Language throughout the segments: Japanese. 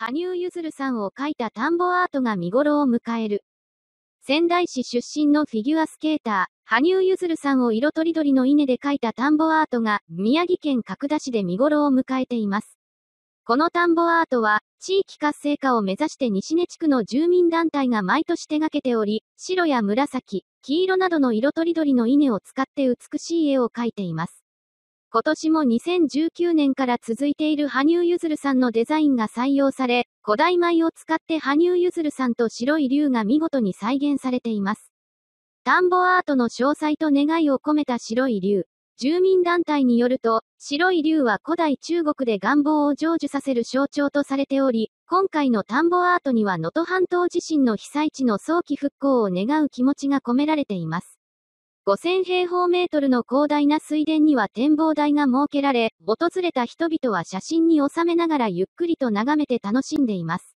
羽生結弦さんを描いた田んぼアートが見頃を迎える。仙台市出身のフィギュアスケーター、羽生結弦さんを色とりどりの稲で描いた田んぼアートが、宮城県角田市で見頃を迎えています。この田んぼアートは、地域活性化を目指して西根地区の住民団体が毎年手掛けており、白や紫、黄色などの色とりどりの稲を使って美しい絵を描いています。今年も2019年から続いている羽生結弦さんのデザインが採用され、古代米を使って羽生結弦さんと白い竜が見事に再現されています。田んぼアートの詳細と願いを込めた白い竜。住民団体によると、白い竜は古代中国で願望を成就させる象徴とされており、今回の田んぼアートには能登半島地震の被災地の早期復興を願う気持ちが込められています。5000平方メートルの広大な水田には展望台が設けられ、訪れた人々は写真に収めながらゆっくりと眺めて楽しんでいます。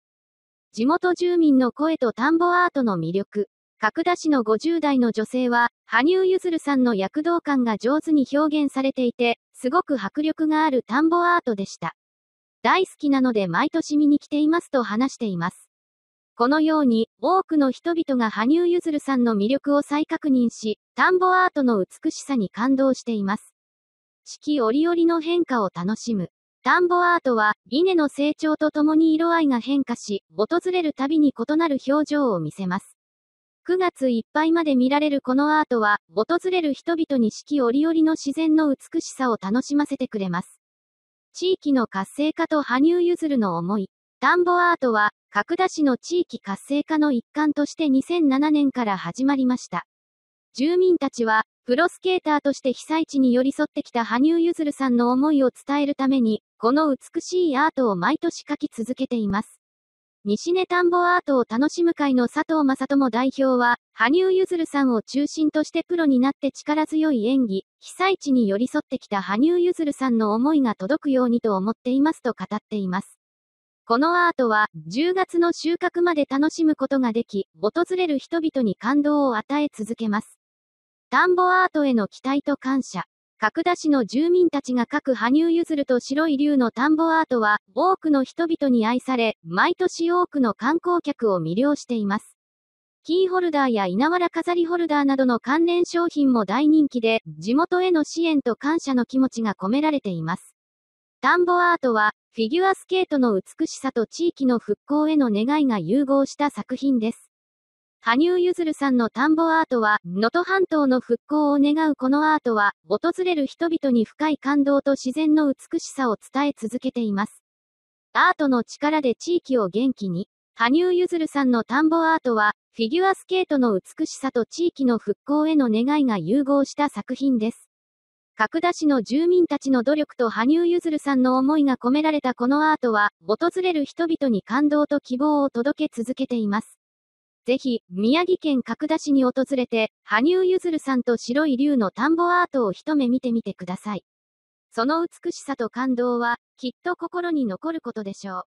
地元住民の声と田んぼアートの魅力。角田市の50代の女性は、羽生結弦さんの躍動感が上手に表現されていて、すごく迫力がある田んぼアートでした。大好きなので毎年見に来ていますと話しています。このように、多くの人々が羽生結弦さんの魅力を再確認し、田んぼアートの美しさに感動しています。四季折々の変化を楽しむ。田んぼアートは、稲の成長とともに色合いが変化し、訪れるたびに異なる表情を見せます。9月いっぱいまで見られるこのアートは、訪れる人々に四季折々の自然の美しさを楽しませてくれます。地域の活性化と羽生結弦の思い。田んぼアートは、角田市の地域活性化の一環として2007年から始まりました。住民たちは、プロスケーターとして被災地に寄り添ってきた羽生結弦さんの思いを伝えるために、この美しいアートを毎年描き続けています。西根田んぼアートを楽しむ会の佐藤正智代表は、羽生結弦さんを中心としてプロになって力強い演技、被災地に寄り添ってきた羽生結弦さんの思いが届くようにと思っていますと語っています。このアートは、10月の収穫まで楽しむことができ、訪れる人々に感動を与え続けます。田んぼアートへの期待と感謝。角田市の住民たちが描く羽生結弦と白い竜の田んぼアートは、多くの人々に愛され、毎年多くの観光客を魅了しています。キーホルダーや稲わら飾りホルダーなどの関連商品も大人気で、地元への支援と感謝の気持ちが込められています。田んぼアートは、フィギュアスケートの美しさと地域の復興への願いが融合した作品です。羽生結弦さんの田んぼアートは、能登半島の復興を願うこのアートは、訪れる人々に深い感動と自然の美しさを伝え続けています。アートの力で地域を元気に、羽生結弦さんの田んぼアートは、フィギュアスケートの美しさと地域の復興への願いが融合した作品です。角田市の住民たちの努力と羽生結弦さんの思いが込められたこのアートは、訪れる人々に感動と希望を届け続けています。ぜひ、宮城県角田市に訪れて、羽生結弦さんと白い竜の田んぼアートを一目見てみてください。その美しさと感動は、きっと心に残ることでしょう。